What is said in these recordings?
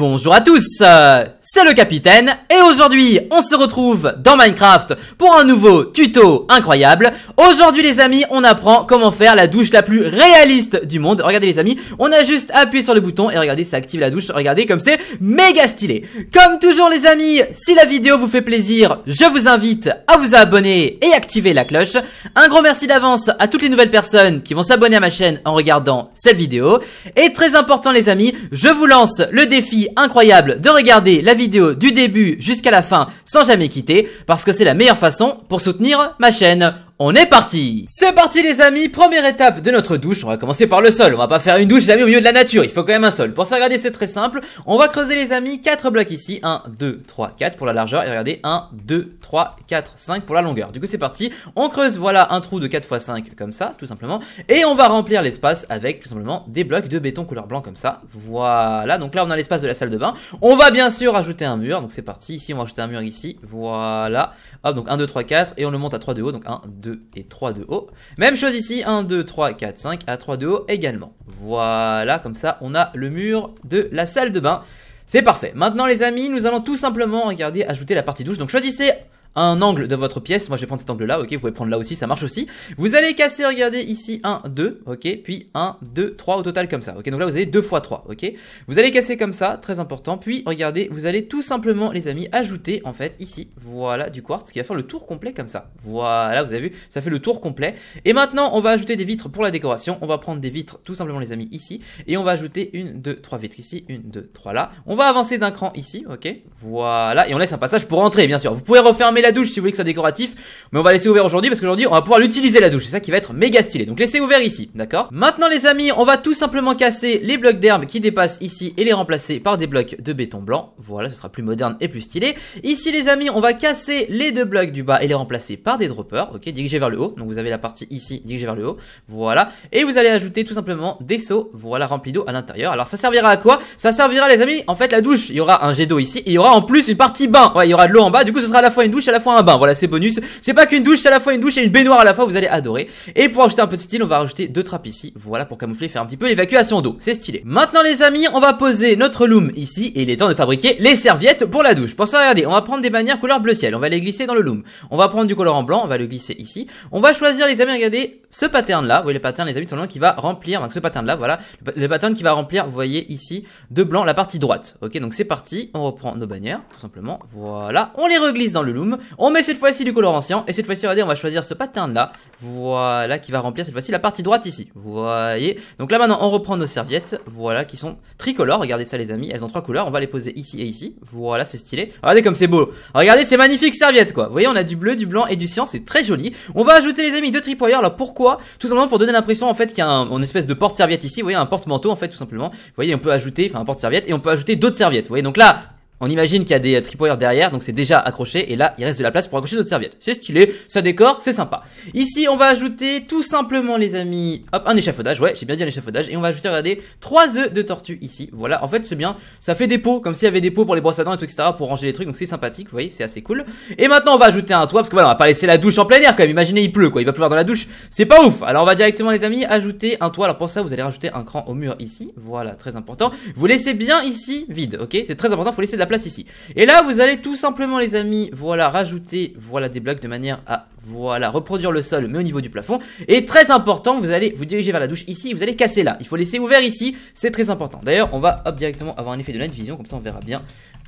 Bonjour à tous, euh, c'est le capitaine et aujourd'hui on se retrouve dans Minecraft pour un nouveau tuto incroyable. Aujourd'hui les amis on apprend comment faire la douche la plus réaliste du monde. Regardez les amis, on a juste appuyé sur le bouton et regardez ça active la douche, regardez comme c'est méga stylé. Comme toujours les amis, si la vidéo vous fait plaisir, je vous invite à vous abonner et activer la cloche. Un grand merci d'avance à toutes les nouvelles personnes qui vont s'abonner à ma chaîne en regardant cette vidéo. Et très important les amis, je vous lance le défi incroyable de regarder la vidéo du début jusqu'à la fin sans jamais quitter parce que c'est la meilleure façon pour soutenir ma chaîne. On est parti C'est parti les amis, première étape de notre douche, on va commencer par le sol, on va pas faire une douche les amis au milieu de la nature, il faut quand même un sol. Pour ça regardez c'est très simple, on va creuser les amis 4 blocs ici, 1, 2, 3, 4 pour la largeur et regardez 1, 2, 3, 4, 5 pour la longueur. Du coup c'est parti, on creuse voilà un trou de 4 x 5 comme ça tout simplement et on va remplir l'espace avec tout simplement des blocs de béton couleur blanc comme ça. Voilà, donc là on a l'espace de la salle de bain, on va bien sûr ajouter un mur, donc c'est parti, ici on va ajouter un mur ici, voilà, hop donc 1, 2, 3, 4 et on le monte à 3 de haut, donc 1, 2, et 3 de haut. Même chose ici, 1, 2, 3, 4, 5 à 3 de haut également. Voilà, comme ça on a le mur de la salle de bain. C'est parfait. Maintenant les amis, nous allons tout simplement regarder ajouter la partie douche. Donc choisissez un angle de votre pièce. Moi, je vais prendre cet angle-là, ok Vous pouvez prendre là aussi, ça marche aussi. Vous allez casser, regardez, ici, 1, 2, ok Puis 1, 2, 3 au total, comme ça, ok Donc là, vous avez 2 fois 3, ok Vous allez casser comme ça, très important. Puis, regardez, vous allez tout simplement, les amis, ajouter, en fait, ici, voilà, du quartz qui va faire le tour complet comme ça. Voilà, vous avez vu, ça fait le tour complet. Et maintenant, on va ajouter des vitres pour la décoration. On va prendre des vitres, tout simplement, les amis, ici. Et on va ajouter une, deux, trois vitres ici, une, deux, trois là. On va avancer d'un cran ici, ok Voilà, et on laisse un passage pour entrer, bien sûr. Vous pouvez refermer la douche si vous voulez que ça soit décoratif. Mais on va laisser ouvert aujourd'hui parce qu'aujourd'hui on va pouvoir l'utiliser la douche. C'est ça qui va être méga stylé. Donc laissez ouvert ici, d'accord Maintenant les amis, on va tout simplement casser les blocs d'herbe qui dépassent ici et les remplacer par des blocs de béton blanc. Voilà, ce sera plus moderne et plus stylé. Ici les amis, on va casser les deux blocs du bas et les remplacer par des droppers. Ok, dirigés vers le haut. Donc vous avez la partie ici dirigée vers le haut. Voilà. Et vous allez ajouter tout simplement des seaux. Voilà, remplis d'eau à l'intérieur. Alors ça servira à quoi Ça servira les amis, en fait la douche, il y aura un jet d'eau ici. Et il y aura en plus une partie bain. Ouais, il y aura de l'eau en bas. Du coup, ce sera à la fois une douche à la fois un bain. Voilà, c'est bonus. C'est pas qu'une douche, c'est à la fois une douche et une baignoire à la fois. Vous allez adorer. Et pour ajouter un peu de style, on va rajouter deux trappes ici. Voilà, pour camoufler, faire un petit peu l'évacuation d'eau. C'est stylé. Maintenant, les amis, on va poser notre loom ici. Et il est temps de fabriquer les serviettes pour la douche. Pour ça, regardez, on va prendre des bannières couleur bleu ciel. On va les glisser dans le loom. On va prendre du colorant blanc. On va le glisser ici. On va choisir, les amis, regardez, ce pattern là. Vous voyez, le pattern, les amis, c'est le qui va remplir. Donc, ce pattern là, voilà. Le pattern qui va remplir, vous voyez ici, de blanc la partie droite. Ok, donc c'est parti. On reprend nos bannières, tout simplement. Voilà. On les reglisse dans le loom. On met cette fois-ci du colorant ancien Et cette fois-ci, regardez, on va choisir ce pattern-là. Voilà, qui va remplir cette fois-ci la partie droite ici. Vous voyez. Donc là, maintenant, on reprend nos serviettes. Voilà, qui sont tricolores. Regardez ça, les amis. Elles ont trois couleurs. On va les poser ici et ici. Voilà, c'est stylé. Regardez comme c'est beau. Regardez ces magnifiques serviettes, quoi. Vous voyez, on a du bleu, du blanc et du cyan. C'est très joli. On va ajouter, les amis, deux tripwires. Alors pourquoi Tout simplement pour donner l'impression, en fait, qu'il y a une espèce de porte-serviette ici. Vous voyez, un porte-manteau, en fait, tout simplement. Vous voyez, on peut ajouter, enfin, un porte-serviette et on peut ajouter d'autres serviettes. Vous voyez, donc là, on imagine qu'il y a des tripoirs derrière, donc c'est déjà accroché, et là, il reste de la place pour accrocher notre serviette. C'est stylé, ça décore, c'est sympa. Ici, on va ajouter tout simplement, les amis, hop, un échafaudage, ouais, j'ai bien dit un échafaudage, et on va ajouter, regardez, trois œufs de tortue ici. Voilà, en fait, c'est bien, ça fait des pots, comme s'il y avait des pots pour les brosses à dents et tout, etc., pour ranger les trucs, donc c'est sympathique, vous voyez, c'est assez cool. Et maintenant, on va ajouter un toit, parce que voilà, on va pas laisser la douche en plein air quand même, imaginez, il pleut, quoi, il va pleuvoir dans la douche, c'est pas ouf. Alors, on va directement, les amis, ajouter un toit, alors pour ça, vous allez rajouter un cran au mur ici, voilà, très important. Vous laissez bien ici vide, ok, c'est très important, faut laisser place ici. Et là, vous allez tout simplement, les amis, voilà, rajouter, voilà, des blocs de manière à, voilà, reproduire le sol, mais au niveau du plafond. Et très important, vous allez vous diriger vers la douche ici, vous allez casser là. Il faut laisser ouvert ici, c'est très important. D'ailleurs, on va, hop, directement avoir un effet de net vision, comme ça on verra bien.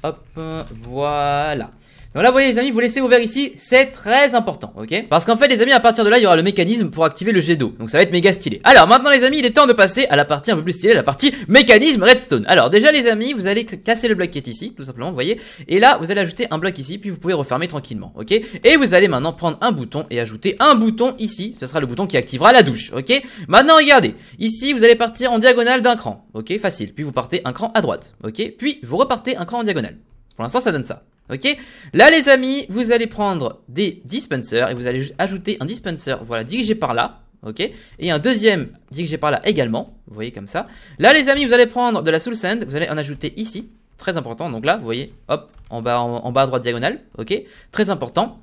Hop, euh, voilà. Donc là, vous voyez, les amis, vous laissez ouvert ici, c'est très important, ok Parce qu'en fait, les amis, à partir de là, il y aura le mécanisme pour activer le jet d'eau. Donc ça va être méga stylé. Alors maintenant, les amis, il est temps de passer à la partie un peu plus stylée, la partie mécanisme redstone. Alors déjà, les amis, vous allez casser le bloc qui est ici, tout simplement, vous voyez. Et là, vous allez ajouter un bloc ici, puis vous pouvez refermer tranquillement, ok Et vous allez maintenant prendre un bouton et ajouter un bouton ici. Ce sera le bouton qui activera la douche, ok Maintenant, regardez. Ici, vous allez partir en diagonale d'un cran, ok Facile. Puis vous partez un cran à droite, ok Puis vous repartez un cran en diagonale. Pour l'instant, ça donne ça. Ok Là, les amis, vous allez prendre des dispensers et vous allez ajouter un dispenser, voilà, dirigé par là. Ok Et un deuxième dirigé par là également. Vous voyez comme ça. Là, les amis, vous allez prendre de la Soul Sand. Vous allez en ajouter ici. Très important. Donc là, vous voyez, hop, en bas, en, bas à droite diagonale. Ok Très important.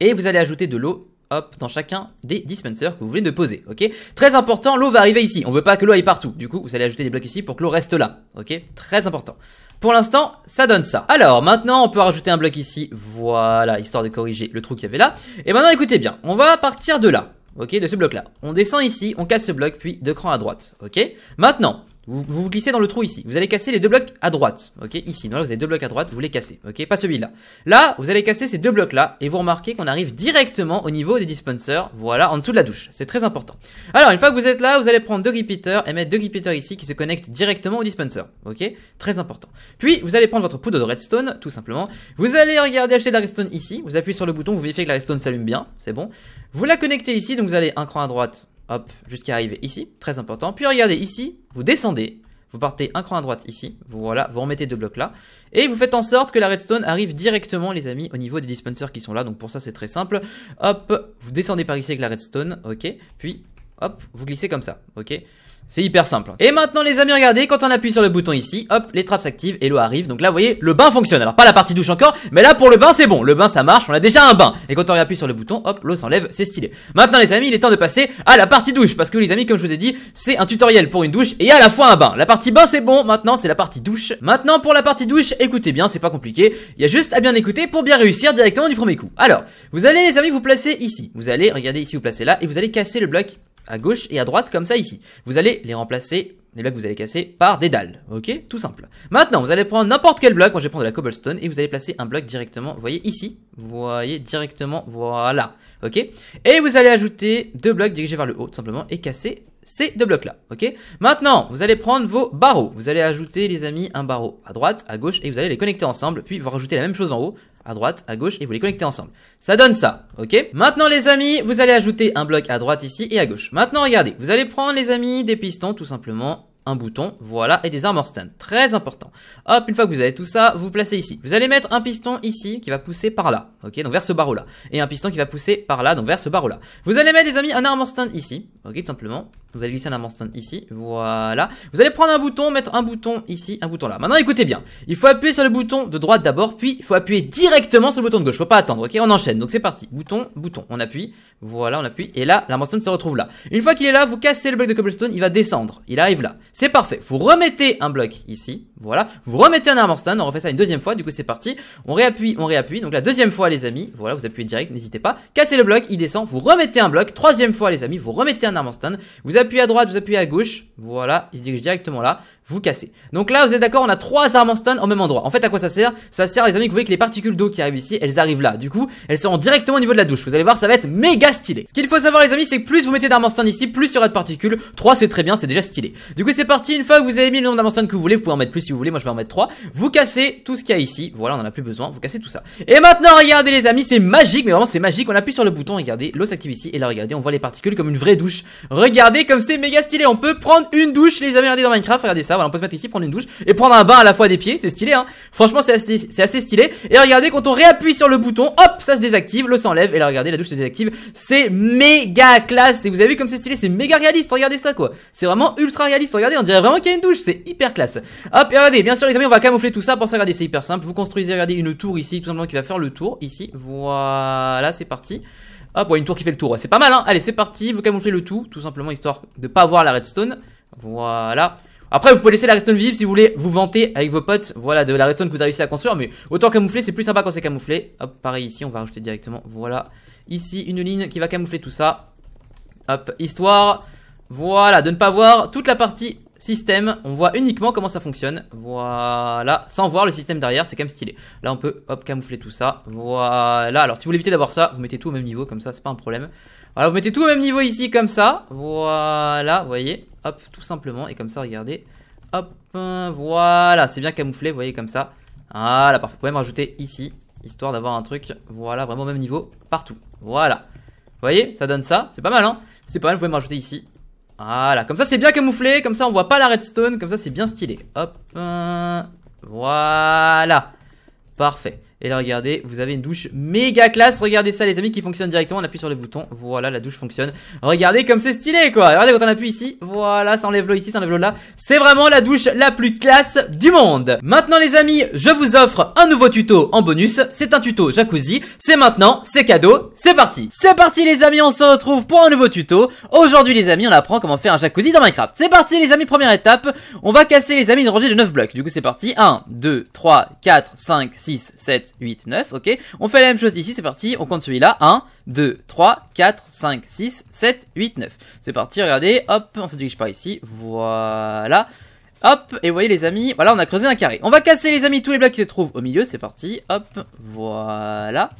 Et vous allez ajouter de l'eau hop, dans chacun des dispensers que vous voulez poser, ok Très important, l'eau va arriver ici, on veut pas que l'eau aille partout, du coup vous allez ajouter des blocs ici pour que l'eau reste là, ok Très important. Pour l'instant, ça donne ça. Alors, maintenant, on peut rajouter un bloc ici. Voilà, histoire de corriger le trou qu'il y avait là. Et maintenant, écoutez bien, on va partir de là. Ok, de ce bloc là. On descend ici, on casse ce bloc, puis deux cran à droite. Ok Maintenant, vous, vous, glissez dans le trou ici. Vous allez casser les deux blocs à droite. Ok, ici. Non, là, vous avez deux blocs à droite. Vous les cassez. Ok, pas celui-là. Là, vous allez casser ces deux blocs là, et vous remarquez qu'on arrive directement au niveau des dispensers. Voilà, en dessous de la douche. C'est très important. Alors, une fois que vous êtes là, vous allez prendre deux repeaters et mettre deux repeaters ici qui se connectent directement au dispenser. Ok, très important. Puis, vous allez prendre votre poudre de redstone, tout simplement. Vous allez regarder acheter de la redstone ici. Vous appuyez sur le bouton, vous vérifiez que la redstone s'allume bien. C'est bon. Vous la connectez ici, donc vous allez un cran à droite, hop, jusqu'à arriver ici, très important. Puis regardez ici, vous descendez, vous partez un cran à droite ici, vous, voilà, vous remettez deux blocs là, et vous faites en sorte que la redstone arrive directement, les amis, au niveau des dispensers qui sont là, donc pour ça c'est très simple. Hop, vous descendez par ici avec la redstone, ok, puis hop, vous glissez comme ça, ok c'est hyper simple. Et maintenant les amis, regardez, quand on appuie sur le bouton ici, hop, les trappes s'activent et l'eau arrive. Donc là, vous voyez, le bain fonctionne. Alors pas la partie douche encore, mais là pour le bain, c'est bon. Le bain, ça marche, on a déjà un bain. Et quand on appuie sur le bouton, hop, l'eau s'enlève, c'est stylé. Maintenant les amis, il est temps de passer à la partie douche. Parce que les amis, comme je vous ai dit, c'est un tutoriel pour une douche et à la fois un bain. La partie bain, c'est bon, maintenant c'est la partie douche. Maintenant pour la partie douche, écoutez bien, c'est pas compliqué. Il y a juste à bien écouter pour bien réussir directement du premier coup. Alors, vous allez les amis vous placer ici. Vous allez, regardez ici, vous placez là et vous allez casser le bloc à gauche et à droite comme ça ici. Vous allez les remplacer, les blocs que vous allez casser, par des dalles. Ok Tout simple. Maintenant, vous allez prendre n'importe quel bloc. Moi, je vais prendre de la cobblestone et vous allez placer un bloc directement, vous voyez ici. Vous voyez directement, voilà. Ok Et vous allez ajouter deux blocs dirigés vers le haut, tout simplement, et casser ces deux blocs là, ok Maintenant, vous allez prendre vos barreaux, vous allez ajouter les amis un barreau à droite, à gauche et vous allez les connecter ensemble, puis vous rajoutez la même chose en haut, à droite, à gauche et vous les connectez ensemble. Ça donne ça, ok Maintenant les amis, vous allez ajouter un bloc à droite ici et à gauche. Maintenant regardez, vous allez prendre les amis des pistons tout simplement un bouton, voilà, et des armor stands, très important. Hop, une fois que vous avez tout ça, vous placez ici. Vous allez mettre un piston ici, qui va pousser par là, ok, donc vers ce barreau là, et un piston qui va pousser par là, donc vers ce barreau là. Vous allez mettre, des amis, un armor stand ici, ok, tout simplement, vous allez glisser un stand ici, voilà. Vous allez prendre un bouton, mettre un bouton ici, un bouton là. Maintenant, écoutez bien. Il faut appuyer sur le bouton de droite d'abord, puis il faut appuyer directement sur le bouton de gauche. Faut pas attendre, ok On enchaîne, donc c'est parti. Bouton, bouton, on appuie, voilà, on appuie. Et là, stand se retrouve là. Une fois qu'il est là, vous cassez le bloc de cobblestone, il va descendre. Il arrive là. C'est parfait. Vous remettez un bloc ici, voilà. Vous remettez un armor stand, on refait ça une deuxième fois, du coup c'est parti. On réappuie, on réappuie. Donc la deuxième fois, les amis, voilà, vous appuyez direct, n'hésitez pas. Cassez le bloc, il descend, vous remettez un bloc. Troisième fois, les amis, vous remettez un vous appuyez à droite, vous appuyez à gauche. Voilà, il se dirige directement là vous cassez Donc là, vous êtes d'accord, on a trois armes en au même endroit. En fait, à quoi ça sert Ça sert, les amis, que vous voyez que les particules d'eau qui arrivent ici, elles arrivent là. Du coup, elles seront directement au niveau de la douche. Vous allez voir, ça va être méga stylé. Ce qu'il faut savoir, les amis, c'est que plus vous mettez d'armes en ici, plus il y aura de particules. 3, c'est très bien, c'est déjà stylé. Du coup, c'est parti. Une fois que vous avez mis le nombre d'armes que vous voulez, vous pouvez en mettre plus si vous voulez. Moi, je vais en mettre 3. Vous cassez tout ce qu'il y a ici. Voilà, on en a plus besoin. Vous cassez tout ça. Et maintenant, regardez, les amis, c'est magique, mais vraiment, c'est magique. On appuie sur le bouton, regardez, l'eau s'active ici. Et là, regardez, on voit les particules comme une vraie douche. Regardez comme c'est méga stylé. On peut prendre une douche, on peut se mettre ici, prendre une douche et prendre un bain à la fois des pieds. C'est stylé, hein. Franchement, c'est assez, assez, stylé. Et regardez, quand on réappuie sur le bouton, hop, ça se désactive, l'eau s'enlève. Et là, regardez, la douche se désactive. C'est méga classe. Et vous avez vu comme c'est stylé, c'est méga réaliste. Regardez ça, quoi. C'est vraiment ultra réaliste. Regardez, on dirait vraiment qu'il y a une douche. C'est hyper classe. Hop, et regardez, bien sûr, les amis, on va camoufler tout ça. Pour ça, regardez, c'est hyper simple. Vous construisez, regardez, une tour ici, tout simplement, qui va faire le tour ici. Voilà, c'est parti. Hop, ouais, une tour qui fait le tour. C'est pas mal, hein. Allez, c'est parti. Vous camouflez le tout, tout simplement, histoire de pas voir la redstone. Voilà. Après, vous pouvez laisser la redstone visible si vous voulez vous vanter avec vos potes, voilà, de la redstone que vous avez réussi à construire. Mais autant camoufler, c'est plus sympa quand c'est camouflé. Hop, pareil ici, on va rajouter directement, voilà. Ici, une ligne qui va camoufler tout ça. Hop, histoire, voilà, de ne pas voir toute la partie système, on voit uniquement comment ça fonctionne, voilà, sans voir le système derrière, c'est quand même stylé. Là on peut, hop, camoufler tout ça, voilà, alors si vous voulez éviter d'avoir ça, vous mettez tout au même niveau, comme ça c'est pas un problème. Voilà, vous mettez tout au même niveau ici, comme ça. Voilà, vous voyez. Hop, tout simplement. Et comme ça, regardez. Hop, voilà. C'est bien camouflé, vous voyez, comme ça. Voilà, parfait. Vous pouvez même rajouter ici, histoire d'avoir un truc, voilà, vraiment au même niveau partout. Voilà. Vous voyez, ça donne ça. C'est pas mal, hein C'est pas mal, vous pouvez me rajouter ici. Voilà, comme ça c'est bien camouflé, comme ça on voit pas la redstone, comme ça c'est bien stylé. Hop, euh, voilà. Parfait. Et là, regardez, vous avez une douche méga classe. Regardez ça, les amis, qui fonctionne directement. On appuie sur le bouton. Voilà, la douche fonctionne. Regardez comme c'est stylé, quoi. Regardez quand on appuie ici. Voilà, ça enlève l'eau ici, ça enlève l'eau là. C'est vraiment la douche la plus classe du monde. Maintenant, les amis, je vous offre un nouveau tuto en bonus. C'est un tuto jacuzzi. C'est maintenant, c'est cadeau. C'est parti. C'est parti, les amis. On se retrouve pour un nouveau tuto. Aujourd'hui, les amis, on apprend comment faire un jacuzzi dans Minecraft. C'est parti, les amis. Première étape. On va casser, les amis, une rangée de 9 blocs. Du coup, c'est parti. 1, 2, 3, 4, 5, 6, 7, 8, 9, ok On fait la même chose ici, c'est parti, on compte celui-là, 1, 2, 3, 4, 5, 6, 7, 8, 9. C'est parti, regardez, hop, on se dirige par ici, voilà. Hop, et vous voyez les amis, voilà, on a creusé un carré. On va casser les amis tous les blocs qui se trouvent au milieu, c'est parti, hop, voilà.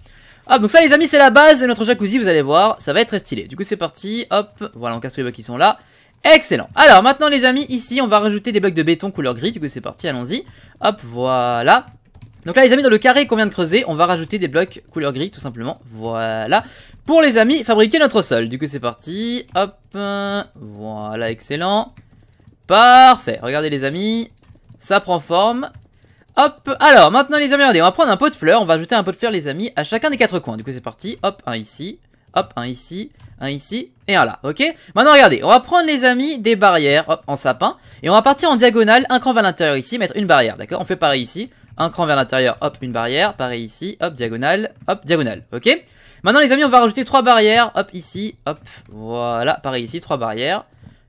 Hop, donc ça les amis, c'est la base de notre jacuzzi, vous allez voir, ça va être très stylé. Du coup c'est parti, hop, voilà, on casse tous les blocs qui sont là. Excellent Alors maintenant les amis, ici on va rajouter des blocs de béton couleur gris, du coup c'est parti, allons-y. Hop, voilà. Donc là les amis dans le carré qu'on vient de creuser on va rajouter des blocs couleur gris tout simplement Voilà Pour les amis fabriquer notre sol Du coup c'est parti Hop Voilà excellent Parfait Regardez les amis Ça prend forme Hop Alors maintenant les amis regardez on va prendre un pot de fleurs On va ajouter un pot de fleurs les amis à chacun des quatre coins Du coup c'est parti Hop un ici Hop un ici un ici et un là, ok Maintenant regardez, on va prendre les amis des barrières, hop, en sapin, et on va partir en diagonale, un cran vers l'intérieur ici, mettre une barrière, d'accord On fait pareil ici, un cran vers l'intérieur, hop, une barrière, pareil ici, hop, diagonale, hop, diagonale, ok Maintenant les amis, on va rajouter trois barrières, hop, ici, hop, voilà, pareil ici, trois barrières.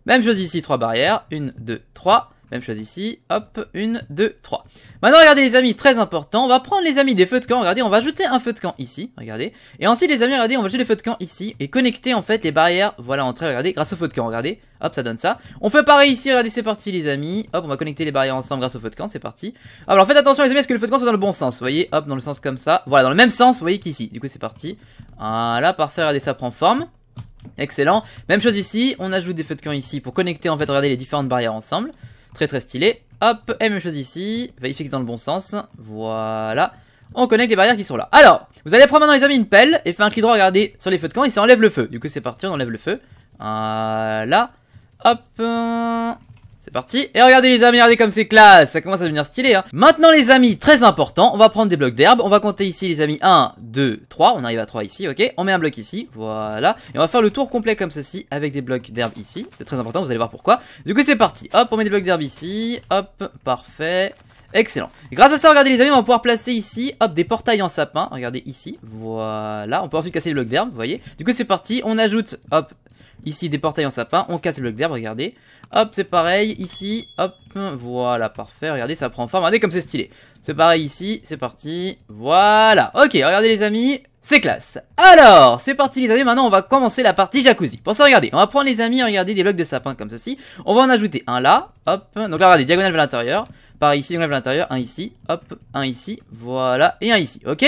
Même chose ici, trois barrières, une, deux, trois. Même chose ici. Hop, une, deux, trois. Maintenant, regardez les amis, très important. On va prendre les amis des feux de camp. Regardez, on va ajouter un feu de camp ici. Regardez. Et ensuite, les amis, regardez, on va ajouter les feux de camp ici. Et connecter en fait les barrières. Voilà, entrée, regardez, grâce au feu de camp. Regardez. Hop, ça donne ça. On fait pareil ici, regardez, c'est parti les amis. Hop, on va connecter les barrières ensemble grâce au feu de camp, c'est parti. Ah, alors faites attention les amis, est-ce que le feu de camp soit dans le bon sens Vous voyez, hop, dans le sens comme ça. Voilà, dans le même sens, vous voyez qu'ici. Du coup, c'est parti. Voilà, parfait, regardez, ça prend forme. Excellent. Même chose ici, on ajoute des feux de camp ici pour connecter en fait, regardez, les différentes barrières ensemble. Très très stylé. Hop, et même chose ici. Veille fixe dans le bon sens. Voilà. On connecte les barrières qui sont là. Alors, vous allez prendre maintenant les amis une pelle et faire un clic droit, regardez, sur les feux de camp et ça enlève le feu. Du coup c'est parti, on enlève le feu. Voilà. Hop parti. Et regardez les amis, regardez comme c'est classe. Ça commence à devenir stylé. Hein. Maintenant les amis, très important, on va prendre des blocs d'herbe. On va compter ici les amis 1, 2, 3. On arrive à 3 ici, ok. On met un bloc ici, voilà. Et on va faire le tour complet comme ceci avec des blocs d'herbe ici. C'est très important, vous allez voir pourquoi. Du coup c'est parti. Hop, on met des blocs d'herbe ici. Hop, parfait. Excellent. Grâce à ça, regardez les amis, on va pouvoir placer ici, hop, des portails en sapin. Regardez ici, voilà. On peut ensuite casser les blocs d'herbe, vous voyez. Du coup, c'est parti. On ajoute, hop, ici des portails en sapin. On casse les blocs d'herbe, regardez. Hop, c'est pareil, ici, hop, voilà, parfait, regardez, ça prend forme, regardez comme c'est stylé. C'est pareil ici, c'est parti, voilà. Ok, regardez les amis, c'est classe. Alors, c'est parti les amis, maintenant on va commencer la partie jacuzzi. Pour ça, regardez, on va prendre les amis, regardez, des blocs de sapin comme ceci. On va en ajouter un là, hop, donc là, regardez, diagonale vers l'intérieur. Pareil ici, diagonale vers l'intérieur, un ici, hop, un ici, voilà, et un ici, ok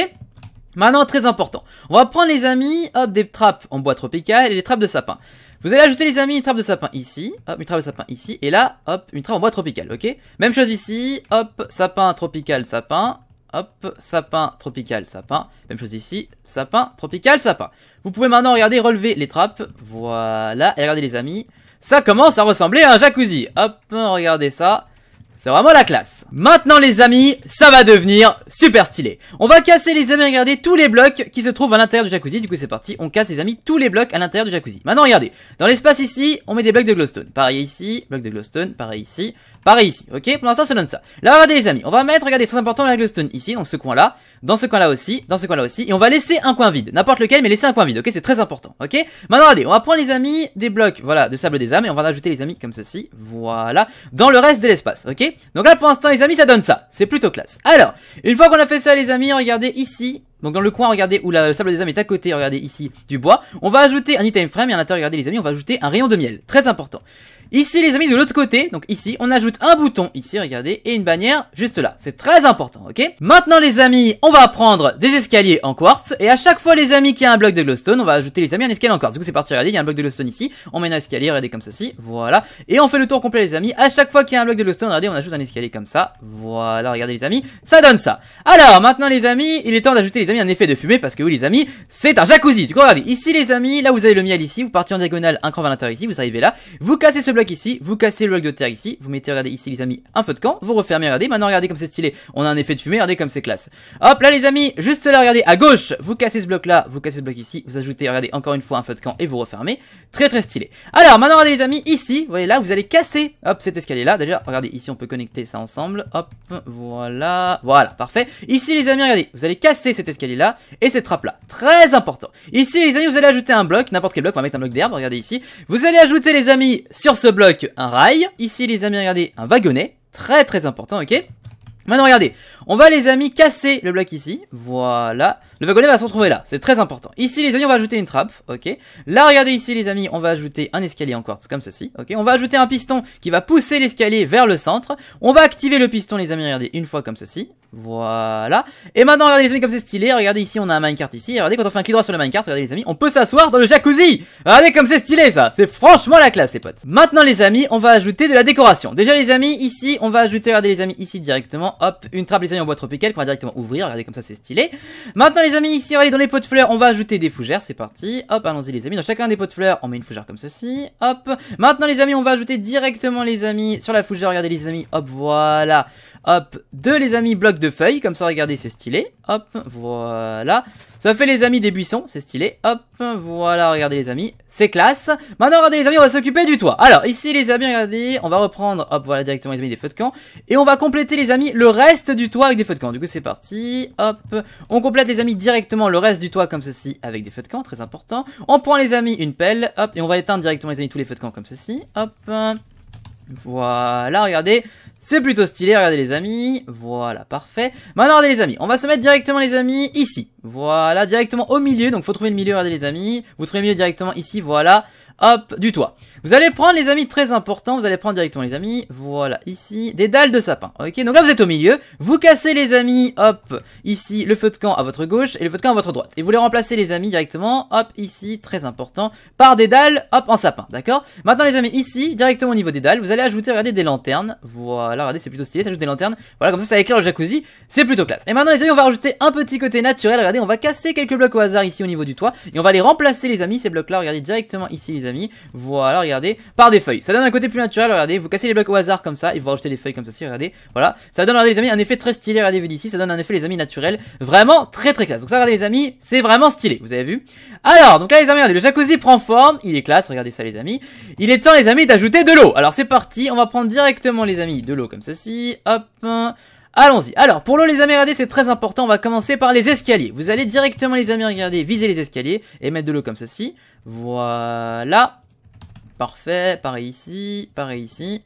Maintenant, très important, on va prendre les amis, hop, des trappes en bois tropical et des trappes de sapin. Vous allez ajouter les amis une trappe de sapin ici, hop, une trappe de sapin ici, et là, hop, une trappe en bois tropical, ok Même chose ici, hop, sapin, tropical, sapin, hop, sapin, tropical, sapin. Même chose ici, sapin, tropical, sapin. Vous pouvez maintenant regarder, relever les trappes, voilà, et regardez les amis, ça commence à ressembler à un jacuzzi. Hop, regardez ça, c'est vraiment la classe. Maintenant les amis, ça va devenir super stylé. On va casser les amis, regardez tous les blocs qui se trouvent à l'intérieur du jacuzzi. Du coup c'est parti, on casse les amis tous les blocs à l'intérieur du jacuzzi. Maintenant regardez, dans l'espace ici, on met des blocs de glowstone. Pareil ici, blocs de glowstone, pareil ici. Pareil ici, ok Pour l'instant, ça donne ça. Là, regardez les amis, on va mettre, regardez, très important, la glowstone ici, dans ce coin-là, dans ce coin-là aussi, dans ce coin-là aussi, et on va laisser un coin vide, n'importe lequel, mais laisser un coin vide, ok C'est très important, ok Maintenant, regardez, on va prendre les amis des blocs, voilà, de sable des âmes, et on va rajouter les amis comme ceci, voilà, dans le reste de l'espace, ok Donc là, pour l'instant, les amis, ça donne ça, c'est plutôt classe. Alors, une fois qu'on a fait ça, les amis, regardez ici, donc dans le coin, regardez, où la, sable des âmes est à côté, regardez ici, du bois, on va ajouter un item frame, et à l'intérieur, regardez les amis, on va ajouter un rayon de miel, très important. Ici, les amis, de l'autre côté, donc ici, on ajoute un bouton, ici, regardez, et une bannière juste là. C'est très important, ok Maintenant, les amis, on va prendre des escaliers en quartz, et à chaque fois, les amis, qu'il y a un bloc de glowstone, on va ajouter, les amis, un escalier en quartz. Du coup, c'est parti, regardez, il y a un bloc de glowstone ici, on met un escalier, regardez, comme ceci, voilà. Et on fait le tour complet, les amis. À chaque fois qu'il y a un bloc de glowstone, regardez, on ajoute un escalier comme ça, voilà, regardez, les amis, ça donne ça. Alors, maintenant, les amis, il est temps d'ajouter, les amis, un effet de fumée, parce que oui, les amis, c'est un jacuzzi. Du coup, regardez, ici, les amis, là, vous avez le miel ici, vous partez en diagonale, un cran vers l'intérieur ici, vous arrivez là, vous cassez ce bloc ici, vous cassez le bloc de terre ici, vous mettez, regardez ici les amis, un feu de camp, vous refermez, regardez, maintenant regardez comme c'est stylé, on a un effet de fumée, regardez comme c'est classe. Hop là les amis, juste là, regardez, à gauche, vous cassez ce bloc là, vous cassez ce bloc ici, vous ajoutez, regardez, encore une fois un feu de camp et vous refermez, très très stylé. Alors maintenant regardez les amis, ici, vous voyez là, vous allez casser, hop, cet escalier là, déjà, regardez, ici on peut connecter ça ensemble, hop, voilà, voilà, parfait. Ici les amis, regardez, vous allez casser cet escalier là et cette trappe là, très important. Ici les amis, vous allez ajouter un bloc, n'importe quel bloc, on va mettre un bloc d'herbe, regardez ici, vous allez ajouter les amis sur ce bloc, un rail. Ici, les amis, regardez, un wagonnet. Très, très important, ok Maintenant, regardez. On va, les amis, casser le bloc ici. Voilà. Le wagonnet va se retrouver là, c'est très important. Ici les amis on va ajouter une trappe, ok. Là regardez ici les amis on va ajouter un escalier en quartz comme ceci, ok. On va ajouter un piston qui va pousser l'escalier vers le centre. On va activer le piston les amis regardez une fois comme ceci, voilà. Et maintenant regardez les amis comme c'est stylé, regardez ici on a un minecart ici, regardez quand on fait un clic droit sur le minecart, regardez les amis on peut s'asseoir dans le jacuzzi. Regardez comme c'est stylé ça, c'est franchement la classe les potes. Maintenant les amis on va ajouter de la décoration. Déjà les amis ici on va ajouter regardez les amis ici directement, hop une trappe les amis en bois tropical qu'on va directement ouvrir, regardez comme ça c'est stylé. Maintenant les les amis, ici, dans les pots de fleurs, on va ajouter des fougères, c'est parti. Hop, allons-y, les amis. Dans chacun des pots de fleurs, on met une fougère comme ceci. Hop. Maintenant, les amis, on va ajouter directement, les amis, sur la fougère, regardez, les amis. Hop, voilà. Hop, deux, les amis, blocs de feuilles. Comme ça, regardez, c'est stylé. Hop, voilà. Ça fait les amis des buissons, c'est stylé. Hop, voilà, regardez les amis, c'est classe. Maintenant, regardez les amis, on va s'occuper du toit. Alors, ici les amis, regardez, on va reprendre, hop, voilà directement les amis des feux de camp. Et on va compléter les amis le reste du toit avec des feux de camp. Du coup, c'est parti, hop. On complète les amis directement le reste du toit comme ceci avec des feux de camp, très important. On prend les amis une pelle, hop, et on va éteindre directement les amis tous les feux de camp comme ceci, hop. Voilà, regardez. C'est plutôt stylé, regardez les amis. Voilà, parfait. Maintenant, regardez les amis, on va se mettre directement les amis ici. Voilà, directement au milieu. Donc faut trouver le milieu, regardez les amis. Vous trouvez le milieu directement ici, voilà hop, du toit. Vous allez prendre, les amis, très important, vous allez prendre directement, les amis, voilà, ici, des dalles de sapin, ok Donc là, vous êtes au milieu, vous cassez, les amis, hop, ici, le feu de camp à votre gauche et le feu de camp à votre droite. Et vous les remplacez, les amis, directement, hop, ici, très important, par des dalles, hop, en sapin, d'accord Maintenant, les amis, ici, directement au niveau des dalles, vous allez ajouter, regardez, des lanternes, voilà, regardez, c'est plutôt stylé, ça ajoute des lanternes, voilà, comme ça, ça éclaire le jacuzzi, c'est plutôt classe. Et maintenant, les amis, on va rajouter un petit côté naturel, regardez, on va casser quelques blocs au hasard ici au niveau du toit, et on va les remplacer, les amis, ces blocs-là, regardez, directement ici, les amis. Voilà, regardez, par des feuilles. Ça donne un côté plus naturel, regardez, vous cassez les blocs au hasard comme ça, et vous rajoutez des feuilles comme ça, regardez. Voilà, ça donne, regardez les amis, un effet très stylé, regardez, vu d'ici, ça donne un effet, les amis, naturel. Vraiment très très classe. Donc ça, regardez les amis, c'est vraiment stylé, vous avez vu. Alors, donc là les amis, regardez, le jacuzzi prend forme, il est classe, regardez ça les amis. Il est temps les amis d'ajouter de l'eau. Alors c'est parti, on va prendre directement les amis de l'eau comme ceci, hop. Allons-y. Alors, pour l'eau, les amis regardez c'est très important. On va commencer par les escaliers. Vous allez directement, les amis regarder, viser les escaliers et mettre de l'eau comme ceci. Voilà. Parfait. Pareil ici. Pareil ici.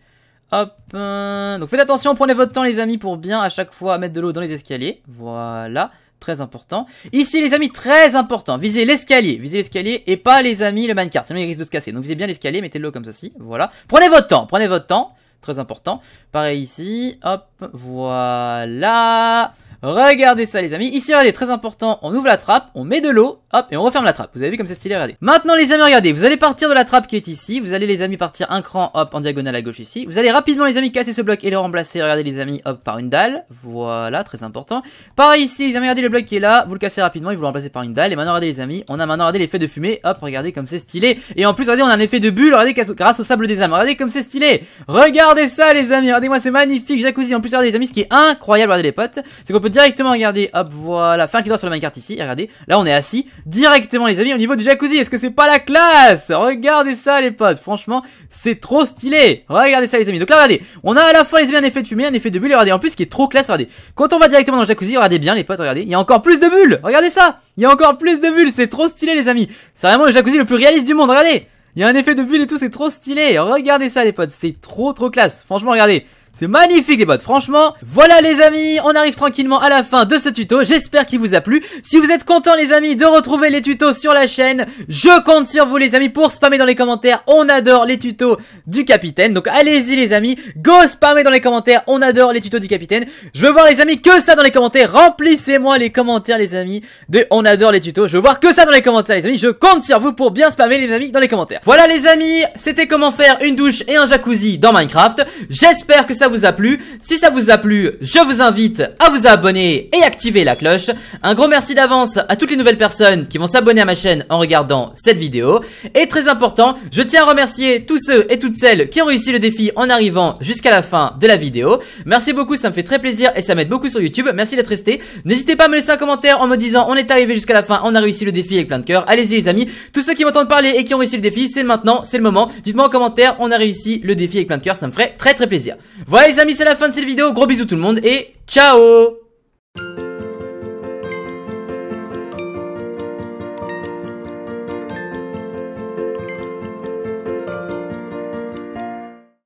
Hop. Donc, faites attention. Prenez votre temps, les amis, pour bien à chaque fois mettre de l'eau dans les escaliers. Voilà. Très important. Ici, les amis, très important. Visez l'escalier. Visez l'escalier et pas, les amis, le minecart. Sinon, il risque de se casser. Donc, visez bien l'escalier. Mettez de l'eau comme ceci. Voilà. Prenez votre temps. Prenez votre temps très important. Pareil ici, hop, voilà. Regardez ça les amis. Ici regardez, très important, on ouvre la trappe, on met de l'eau, hop, et on referme la trappe. Vous avez vu comme c'est stylé, regardez. Maintenant les amis, regardez, vous allez partir de la trappe qui est ici, vous allez les amis partir un cran, hop, en diagonale à gauche ici. Vous allez rapidement les amis casser ce bloc et le remplacer, regardez les amis, hop, par une dalle. Voilà, très important. Pareil ici, les amis, regardez le bloc qui est là, vous le cassez rapidement et vous le remplacez par une dalle. Et maintenant regardez les amis, on a maintenant regardez l'effet de fumée, hop, regardez comme c'est stylé. Et en plus regardez, on a un effet de bulle, regardez grâce au sable des âmes, regardez comme c'est stylé. Regardez ça les amis, regardez-moi, c'est magnifique, jacuzzi. En plus regardez les amis, ce qui est incroyable, regardez les potes, c'est directement regarder, hop, voilà, fin qui droit sur le minecart ici, regardez, là on est assis, directement les amis, au niveau du jacuzzi, est-ce que c'est pas la classe Regardez ça les potes, franchement, c'est trop stylé Regardez ça les amis, donc là regardez, on a à la fois les amis un effet de fumée, un effet de bulle, et regardez, en plus qui est trop classe, regardez, quand on va directement dans le jacuzzi, regardez bien les potes, regardez, il y a encore plus de bulles, regardez ça Il y a encore plus de bulles, c'est trop stylé les amis, c'est vraiment le jacuzzi le plus réaliste du monde, regardez il y a un effet de bulle et tout, c'est trop stylé Regardez ça les potes, c'est trop trop classe Franchement regardez c'est magnifique les bottes franchement. Voilà les amis, on arrive tranquillement à la fin de ce tuto. J'espère qu'il vous a plu. Si vous êtes content les amis de retrouver les tutos sur la chaîne, je compte sur vous les amis pour spammer dans les commentaires. On adore les tutos du capitaine. Donc allez-y les amis, go spammer dans les commentaires. On adore les tutos du capitaine. Je veux voir les amis que ça dans les commentaires. Remplissez-moi les commentaires les amis de on adore les tutos. Je veux voir que ça dans les commentaires les amis. Je compte sur vous pour bien spammer les amis dans les commentaires. Voilà les amis, c'était comment faire une douche et un jacuzzi dans Minecraft. J'espère que vous a plu. Si ça vous a plu, je vous invite à vous abonner et activer la cloche. Un gros merci d'avance à toutes les nouvelles personnes qui vont s'abonner à ma chaîne en regardant cette vidéo. Et très important, je tiens à remercier tous ceux et toutes celles qui ont réussi le défi en arrivant jusqu'à la fin de la vidéo. Merci beaucoup, ça me fait très plaisir et ça m'aide beaucoup sur YouTube. Merci d'être resté. N'hésitez pas à me laisser un commentaire en me disant on est arrivé jusqu'à la fin, on a réussi le défi avec plein de cœur. Allez-y les amis, tous ceux qui m'entendent parler et qui ont réussi le défi, c'est maintenant, c'est le moment. Dites-moi en commentaire, on a réussi le défi avec plein de cœur, ça me ferait très très plaisir. Voilà les amis, c'est la fin de cette vidéo. Gros bisous tout le monde et ciao